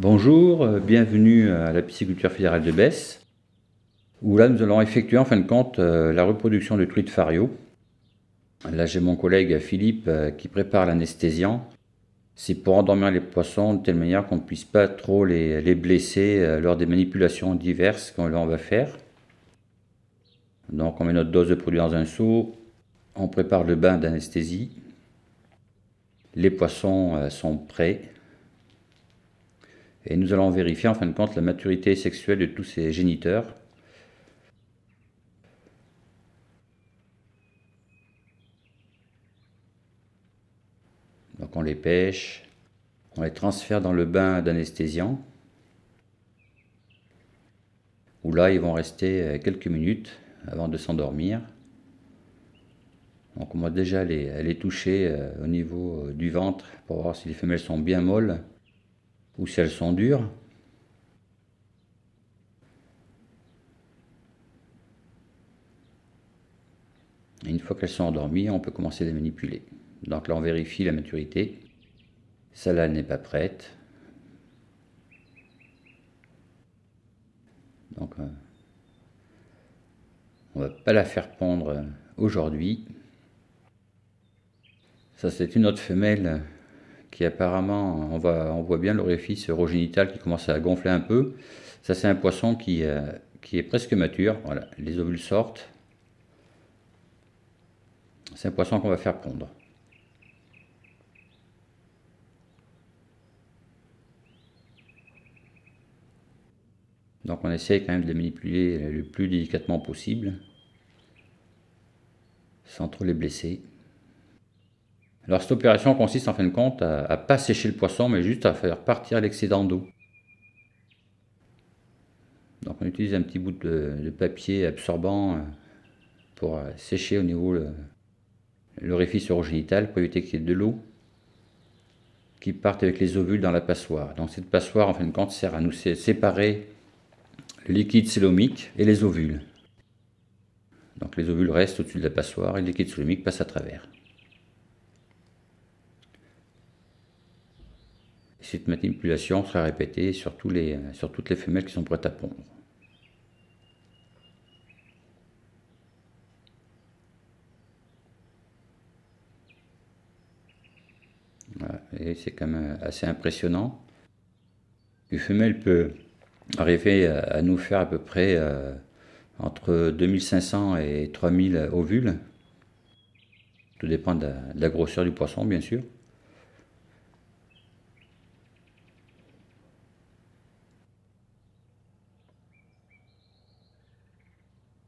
Bonjour, euh, bienvenue euh, à la pisciculture fédérale de Besse, où là nous allons effectuer en fin de compte euh, la reproduction de truites fario. Là j'ai mon collègue Philippe qui prépare l'anesthésiant. C'est pour endormir les poissons de telle manière qu'on ne puisse pas trop les, blesser lors des manipulations diverses qu'on va faire. Donc on met notre dose de produit dans un seau, on prépare le bain d'anesthésie. Les poissons sont prêts et nous allons vérifier en fin de compte la maturité sexuelle de tous ces géniteurs. Donc on les pêche, on les transfère dans le bain d'anesthésiant, où là ils vont rester euh, quelques minutes avant de s'endormir. Donc on va déjà les, les toucher euh, au niveau euh, du ventre pour voir si les femelles sont bien molles ou si elles sont dures. une fois qu'elles sont endormies, on peut commencer à les manipuler. Donc là, on vérifie la maturité. Celle-là n'est pas prête. Donc, euh, on ne va pas la faire pondre aujourd'hui. Ça, c'est une autre femelle qui apparemment, on, va, on voit bien l'orifice rogénital qui commence à gonfler un peu. Ça, c'est un poisson euh, qui, est presque mature. Voilà, les ovules sortent. C'est un poisson qu'on va faire pondre. Donc on essaye quand même de les manipuler le plus délicatement possible, sans trop les blesser. Alors cette opération consiste en fin de compte à, ne pas sécher le poisson, mais juste à faire partir l'excédent d'eau. Donc on utilise un petit bout de, papier absorbant euh, pour euh, sécher au niveau de euh, l'orifice orogénital pour éviter qu'il y ait de l'eau qui parte avec les ovules dans la passoire. Donc cette passoire en fin de compte sert à nous séparer le liquide célomique et les ovules. Donc les ovules restent au-dessus de la passoire et le liquide célomique passe à travers. cette manipulation sera répétée euh, sur, toutes les femelles qui sont prêtes à pondre. et c'est quand même assez impressionnant. Une femelle peut arriver à nous faire à peu près euh, entre 2500 et 3000 ovules. Tout dépend de la grosseur du poisson, bien sûr.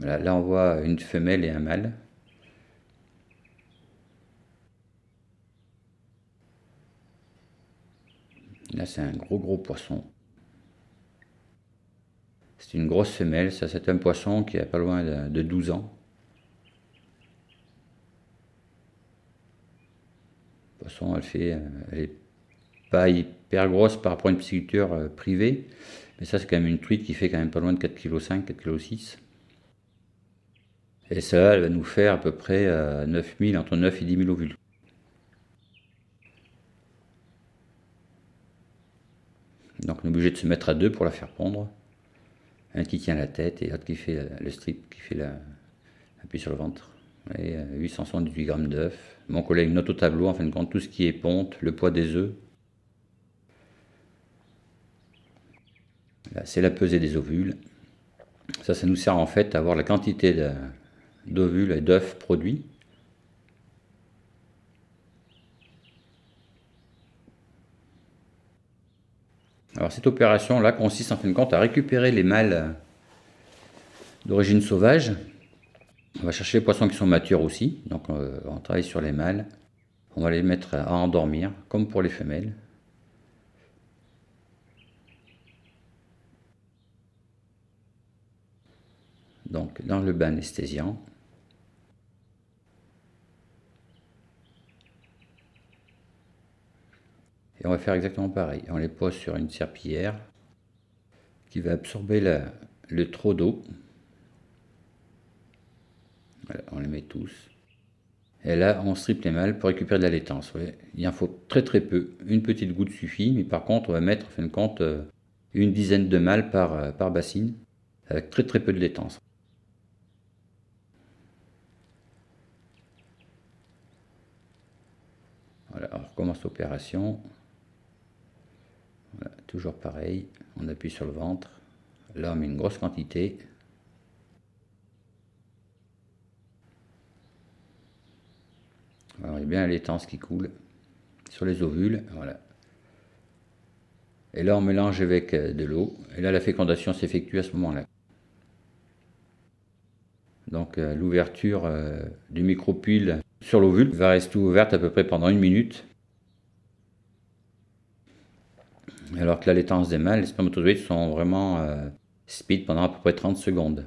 là on voit une femelle et un mâle. Là c'est un gros gros poisson. C'est une grosse femelle, ça c'est un poisson qui a pas loin de 12 ans. poisson, elle fait, euh, elle est pas hyper grosse par rapport à une pisciculture euh, privée, mais ça c'est quand même une truite qui fait quand même pas loin de 4,5 kg, 4,6 kg. Et ça, elle va nous faire à peu près 9000, euh, entre 9 et 10 000 ovules. Donc on est obligé de se mettre à deux pour la faire pondre. Un qui tient la tête et l'autre qui fait le strip, qui fait la, sur le ventre. Et 878 euh, grammes d'œufs. Mon collègue note au tableau, en fin de compte, tout ce qui est ponte, le poids des œufs. c'est la pesée des ovules. Ça, ça nous sert en fait à avoir la quantité de, d'ovules et d'œufs produits. Alors cette opération-là consiste en fin de compte à récupérer les mâles d'origine sauvage. On va chercher les poissons qui sont matures aussi, donc euh, on travaille sur les mâles. On va les mettre à endormir, comme pour les femelles. Donc dans le bain anesthésiant, Et on va faire exactement pareil. On les pose sur une serpillière qui va absorber le trop d'eau. on les met tous. Et là, on strip les mâles pour récupérer de la laitance. Il en faut très très peu. Une petite goutte suffit, mais par contre, on va mettre, en fin de compte, euh, une dizaine de mâles par, euh, par bassine, avec très très peu de laitance. Voilà, on recommence l'opération toujours pareil, on appuie sur le ventre. Là, on met une grosse quantité. on voit bien l'étance qui coule sur les ovules. Voilà. Et là, on mélange avec euh, de l'eau. Et là, la fécondation s'effectue à ce moment-là. Donc, euh, l'ouverture euh, du micropyle sur l'ovule va rester ouverte à peu près pendant une minute. Alors que la latence des mains, les spermatozoïdes sont vraiment euh, speed pendant à peu près 30 secondes.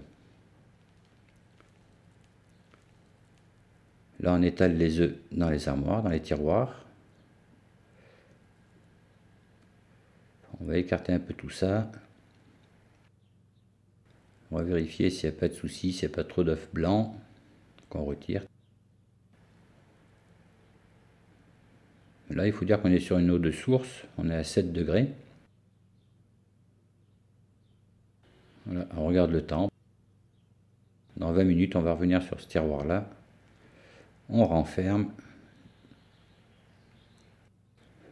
Là, on étale les œufs dans les armoires, dans les tiroirs. On va écarter un peu tout ça. On va vérifier s'il n'y a pas de soucis, s'il n'y a pas trop d'œufs blancs qu'on retire. Là, il faut dire qu'on est sur une eau de source, on est à 7 degrés. Voilà, on regarde le temps. Dans 20 minutes, on va revenir sur ce tiroir-là. On renferme.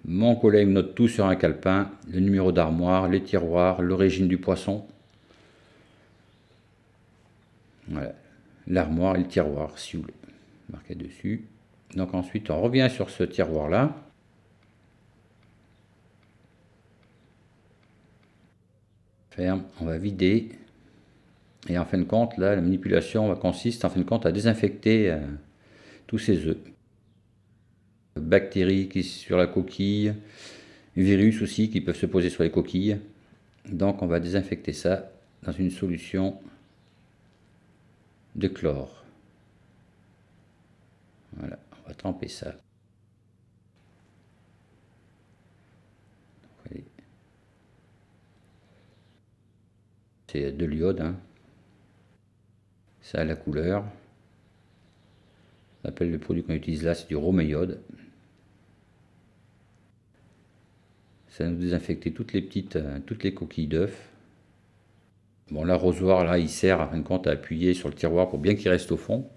Mon collègue note tout sur un calepin, le numéro d'armoire, les tiroirs, l'origine du poisson. Voilà, l'armoire et le tiroir, si vous voulez. Marquez dessus. Donc ensuite, on revient sur ce tiroir-là. on va vider. Et en fin de compte, là, la manipulation consiste en fin de compte à désinfecter euh, tous ces œufs. Bactéries qui sur la coquille, virus aussi qui peuvent se poser sur les coquilles. Donc on va désinfecter ça dans une solution de chlore. Voilà, on va tremper ça. de l'iode. Hein. Ça a la couleur. On appelle le produit qu'on utilise là, c'est du roméiode. Ça nous désinfecte toutes les petites, euh, toutes les coquilles d'œufs. Bon, l'arrosoir, là, il sert à fin de compte à appuyer sur le tiroir pour bien qu'il reste au fond.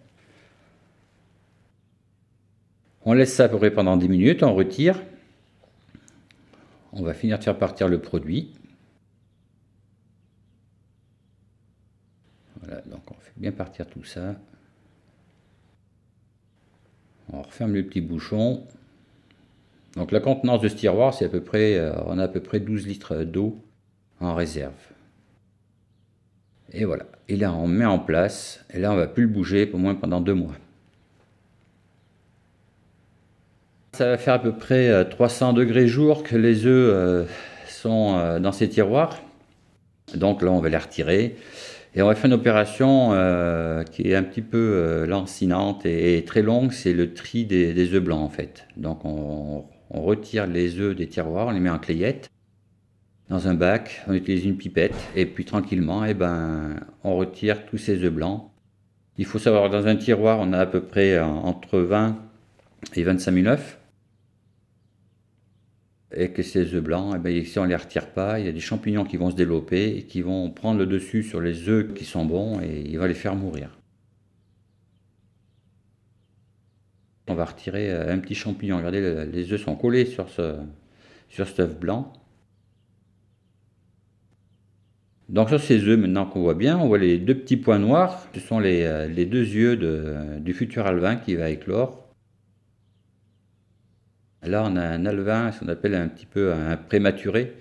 On laisse ça à peu près pendant 10 minutes, on retire. On va finir de faire partir le produit. Voilà, donc on fait bien partir tout ça. On referme le petit bouchon. Donc la contenance de ce tiroir, c'est à peu près, euh, on a à peu près 12 litres d'eau en réserve. Et voilà. Et là, on met en place. Et là, on va plus le bouger, au moins pendant deux mois. Ça va faire à peu près 300 euh, degrés jour que les œufs euh, sont dans ces tiroirs. Donc là, on va les retirer. Et on va faire une opération euh, qui est un petit peu euh, lancinante et, très longue, c'est le tri des, des, œufs blancs en fait. Donc on, retire les œufs des tiroirs, on les met en clayette dans un bac, on utilise une pipette et puis tranquillement, et eh ben, on retire tous ces œufs blancs. Il faut savoir dans un tiroir, on a à peu près entre 20 et 25 000 œufs et que ces œufs blancs, et eh ben, si on ne les retire pas, il y a des champignons qui vont se développer et qui vont prendre le dessus sur les œufs qui sont bons et il va les faire mourir. On va retirer euh, un petit champignon. Regardez, les œufs sont collés sur, ce, sur cet œuf blanc. Donc sur ces œufs, maintenant qu'on voit bien, on voit les deux petits points noirs. Ce sont les, euh, deux yeux de, du futur alvin qui va éclore. Là, on a un alevin, ce qu'on appelle un petit peu un prématuré.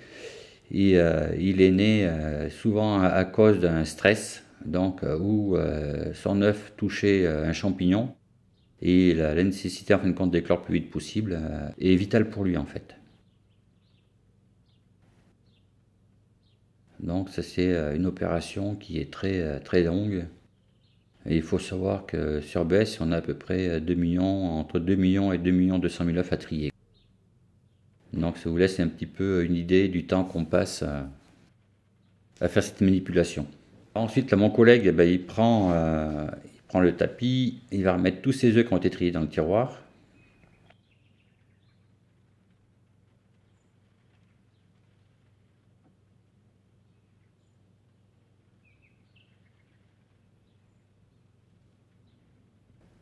Et, euh, il est né euh, souvent à, cause d'un stress, donc euh, où son œuf touchait un champignon. Et la, nécessité, en fin de compte, d'éclore le plus vite possible est vitale pour lui, en fait. Donc, ça, c'est une opération qui est très, très longue. il faut savoir que sur Besse, on a à peu près 2 millions, entre 2 millions et 2 millions 200 000 œufs à trier. Donc ça vous laisse un petit peu une idée du temps qu'on passe à, faire cette manipulation. Ensuite, mon collègue, eh ben, euh, il, prend, le tapis, il va remettre tous ses œufs qui ont été triés dans le tiroir.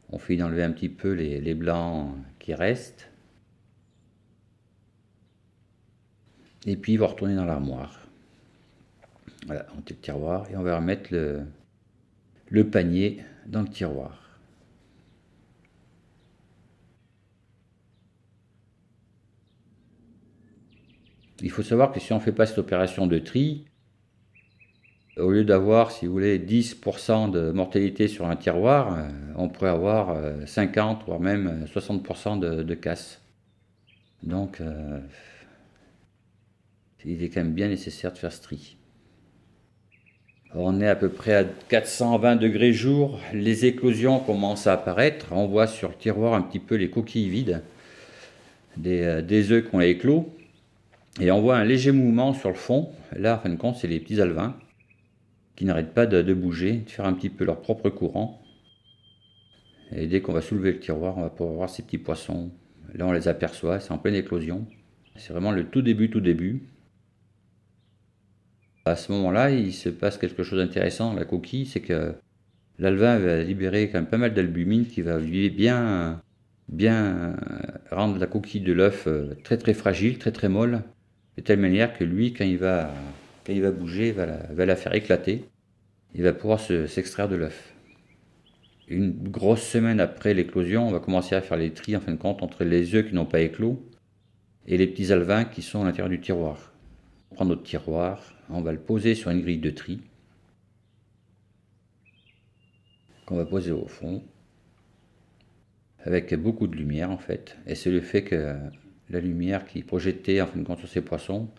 On finit d'enlever un petit peu les blancs qui restent. Et puis il va retourner dans l'armoire. Voilà, on le tiroir et on va remettre le, panier dans le tiroir. Il faut savoir que si on ne fait pas cette opération de tri, au lieu d'avoir, si vous voulez, 10% de mortalité sur un tiroir, euh, on pourrait avoir 50 euh, voire même 60% euh, de, de, casse. Donc, il est quand même bien nécessaire de faire ce tri. On est à peu près à 420 degrés jour, les éclosions commencent à apparaître, on voit sur le tiroir un petit peu les coquilles vides euh, des, œufs qu'on a éclos, et on voit un léger mouvement sur le fond, là en fin de compte c'est les petits alevins qui n'arrêtent pas de, de bouger, de faire un petit peu leur propre courant, et dès qu'on va soulever le tiroir on va pouvoir voir ces petits poissons, là on les aperçoit, c'est en pleine éclosion, c'est vraiment le tout début tout début, à ce moment-là, il se passe quelque chose d'intéressant la coquille, c'est que l'alvin va libérer quand même pas mal d'albumine qui va bien, bien rendre la coquille de l'œuf euh, très très fragile, très très molle, de telle manière que lui, quand il va, quand il va bouger, va la, faire éclater. Il va pouvoir s'extraire de l'œuf. Une grosse semaine après l'éclosion, on va commencer à faire les tris en fin de compte entre les œufs qui n'ont pas éclos et les petits alvins qui sont à l'intérieur du tiroir notre tiroir, on va le poser sur une grille de tri qu'on va poser au fond avec beaucoup de lumière en fait. Et c'est le fait que la lumière qui est projetée en fin de compte sur ces poissons,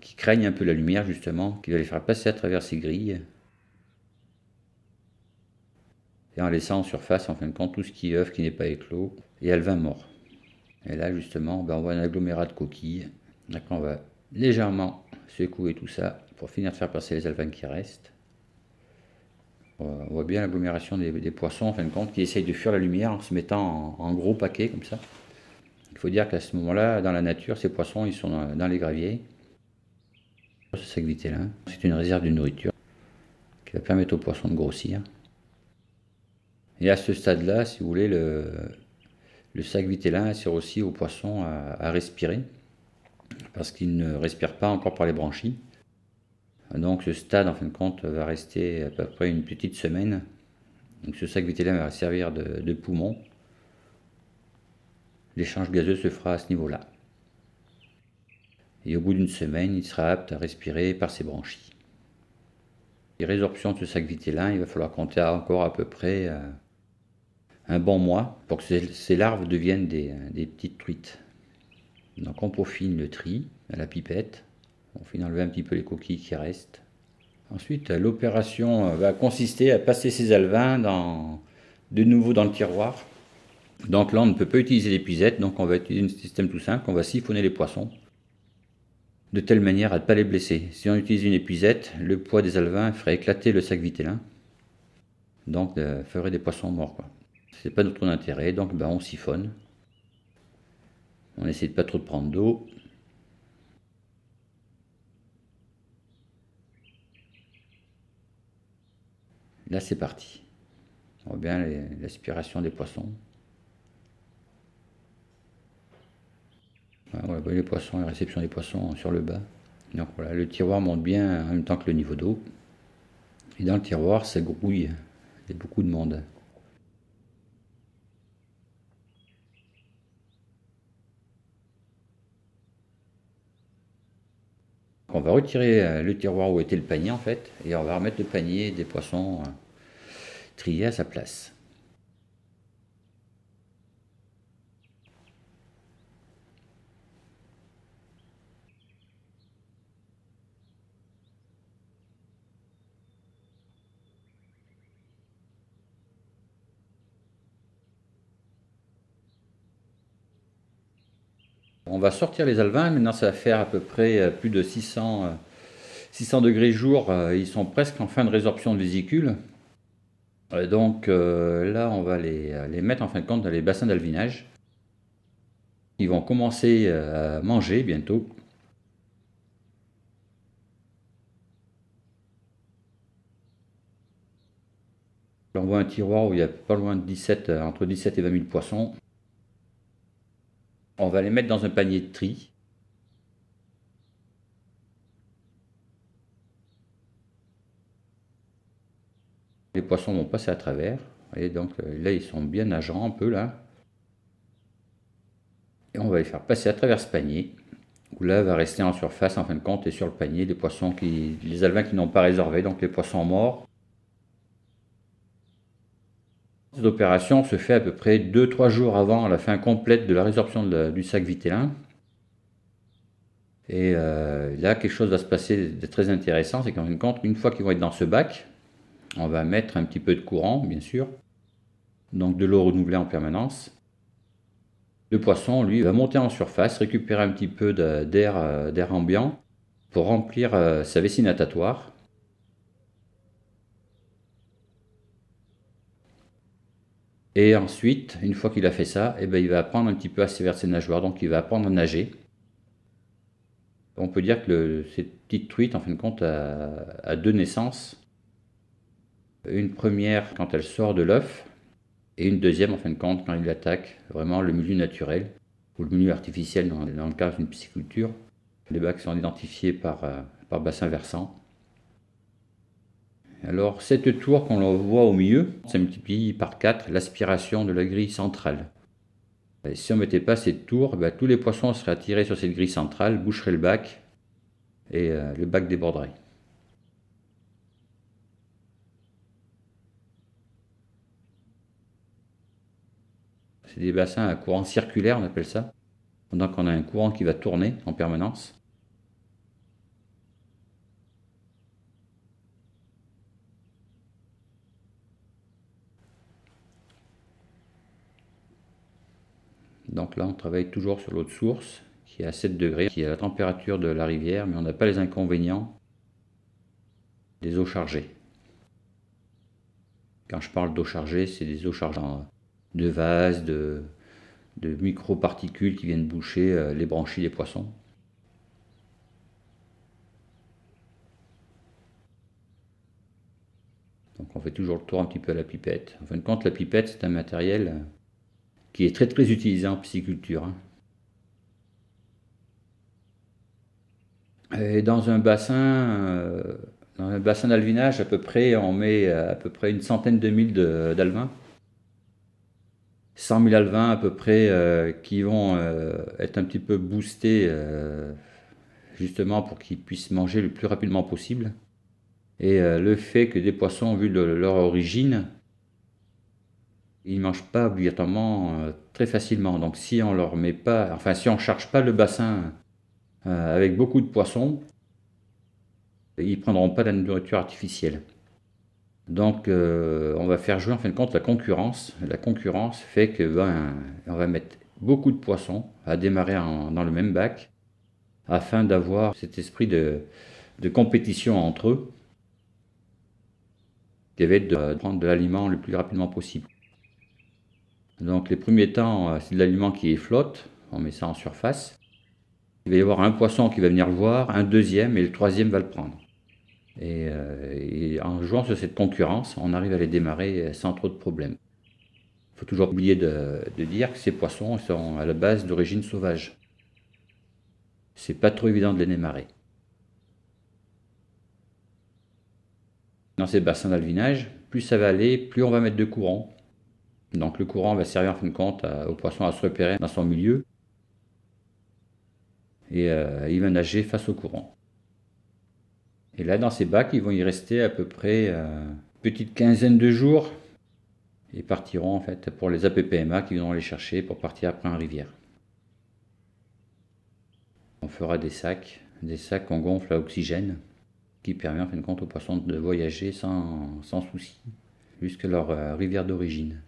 qui craignent un peu la lumière justement, qui va les faire passer à travers ces grilles. Et en laissant en surface en fin de compte tout ce qui œuf qui n'est pas éclos et elle va mort. Et là justement, ben, on voit un agglomérat de coquilles. donc on va légèrement secouer tout ça pour finir de faire passer les alvins qui restent. On voit bien l'agglomération des, poissons en fin de compte qui essayent de fuir la lumière en se mettant en, gros paquets comme ça. Il faut dire qu'à ce moment-là, dans la nature, ces poissons ils sont dans, les graviers. Ce sac là c'est une réserve de nourriture qui va permettre aux poissons de grossir. Et à ce stade-là, si vous voulez, le, sac vitellin sert aussi aux poissons à respirer parce qu'il ne respire pas encore par les branchies. Donc ce stade, en fin de compte, va rester à peu près une petite semaine. Donc ce sac vitellin va servir de, poumon. L'échange gazeux se fera à ce niveau-là. Et au bout d'une semaine, il sera apte à respirer par ses branchies. Les résorptions de ce sac vitellin, il va falloir compter encore à peu près euh, un bon mois pour que ces larves deviennent des petites truites. Donc on peaufine le tri à la pipette, on finit d'enlever un petit peu les coquilles qui restent. Ensuite, l'opération euh, va consister à passer ces alvins de nouveau dans le tiroir. Donc là, on ne peut pas utiliser l'épuisette, donc on va utiliser un système tout simple, on va siphonner les poissons de telle manière à ne pas les blesser. Si on utilise une épuisette, le poids des alvins ferait éclater le sac vitellin, donc euh, ferait des poissons morts. Ce n'est pas notre intérêt, donc ben, on siphonne. On essaie de pas trop de prendre d'eau. Là, c'est parti. On voit bien l'aspiration des poissons. voit les poissons, la réception des poissons sur le bas. Donc voilà, le tiroir monte bien en même temps que le niveau d'eau. Et dans le tiroir, ça grouille. Il y a beaucoup de monde. On va retirer euh, le tiroir où était le panier en fait, et on va remettre le panier des poissons euh, triés à sa place. va sortir les alevins. Maintenant, ça va faire à peu près euh, plus de 600, 600 euh, degrés jour. Euh, ils sont presque en fin de résorption de vésicules. donc là, on va les, les, mettre en fin de compte dans les bassins d'alvinage. Ils vont commencer à manger bientôt. on voit un tiroir où il y a pas loin de 17, entre 17 et 20 000 poissons. On va les mettre dans un panier de tri. Les poissons vont passer à travers. Et donc euh, là, ils sont bien nageants un peu là. Et on va les faire passer à travers ce panier. Où là va rester en surface en fin de compte et sur le panier les poissons qui, les alvins qui n'ont pas réservé, donc les poissons morts. Cette opération se fait à peu près 2-3 jours avant la fin complète de la résorption du sac vitellin. Et euh, là, quelque chose va se passer de très intéressant, c'est qu'en fin compte, une fois qu'ils vont être dans ce bac, on va mettre un petit peu de courant, bien sûr, donc de l'eau renouvelée en permanence. Le poisson, lui, va monter en surface, récupérer un petit peu euh, d'air ambiant pour remplir euh, sa vessie natatoire. Et ensuite, une fois qu'il a fait ça, eh bien, il va apprendre un petit peu à sévère ses nageoires, donc il va apprendre à nager. On peut dire que le, cette petite truite, en fin de compte, a, deux naissances. Une première quand elle sort de l'œuf, et une deuxième, en fin de compte, quand il attaque vraiment le milieu naturel, ou le milieu artificiel dans, dans le cas d'une pisciculture. Les bacs sont identifiés par, euh, par bassin versant. Alors cette tour qu'on voit au milieu, ça multiplie par 4 l'aspiration de la grille centrale. si on ne mettait pas cette tour, eh ben, tous les poissons seraient attirés sur cette grille centrale, boucheraient le bac et euh, le bac déborderait. C'est des bassins à courant circulaire, on appelle ça. pendant qu'on a un courant qui va tourner en permanence. Donc là, on travaille toujours sur l'eau de source qui est à 7 degrés, qui est à la température de la rivière, mais on n'a pas les inconvénients des eaux chargées. Quand je parle d'eau chargée, c'est des eaux chargées de vases, de, micro-particules qui viennent boucher euh, les branchies des poissons. Donc on fait toujours le tour un petit peu à la pipette. En fin de compte, la pipette, c'est un matériel euh, qui est très très utilisé en pisciculture. Hein. Et dans un bassin, euh, dans un bassin d'alvinage, à peu près, on met euh, à peu près une centaine de mille d'alvins. 100 000 alvins à peu près euh, qui vont être un petit peu boostés justement pour qu'ils puissent manger le plus rapidement possible. Et le fait que des poissons, vu de leur origine, ils ne mangent pas obligatoirement euh, très facilement. Donc si on leur met pas, enfin si on charge pas le bassin euh, avec beaucoup de poissons, ils prendront pas de la nourriture artificielle. Donc euh, on va faire jouer en fin de compte la concurrence. La concurrence fait que ben, on va mettre beaucoup de poissons à démarrer dans le même bac afin d'avoir cet esprit de compétition entre eux qui va être de prendre de l'aliment le plus rapidement possible. Donc les premiers temps, euh, c'est de l'aliment qui flotte, on met ça en surface. Il va y avoir un poisson qui va venir le voir, un deuxième et le troisième va le prendre. Euh, et, en jouant sur cette concurrence, on arrive à les démarrer euh, sans trop de problèmes. Il faut toujours oublier de, de dire que ces poissons sont à la base d'origine sauvage. C'est pas trop évident de les démarrer. Dans ces bassins d'alvinage, plus ça va aller, plus on va mettre de courant, donc le courant va servir en fin de compte aux poissons à se repérer dans son milieu et euh, il va nager face au courant. Et là, dans ces bacs, ils vont y rester à peu près euh, une petite quinzaine de jours et partiront en fait pour les APPMA qui vont les chercher pour partir après en rivière. On fera des sacs, des sacs qu'on gonfle à oxygène qui permet en fin de compte aux poissons de voyager sans, sans souci jusqu'à leur euh, rivière d'origine.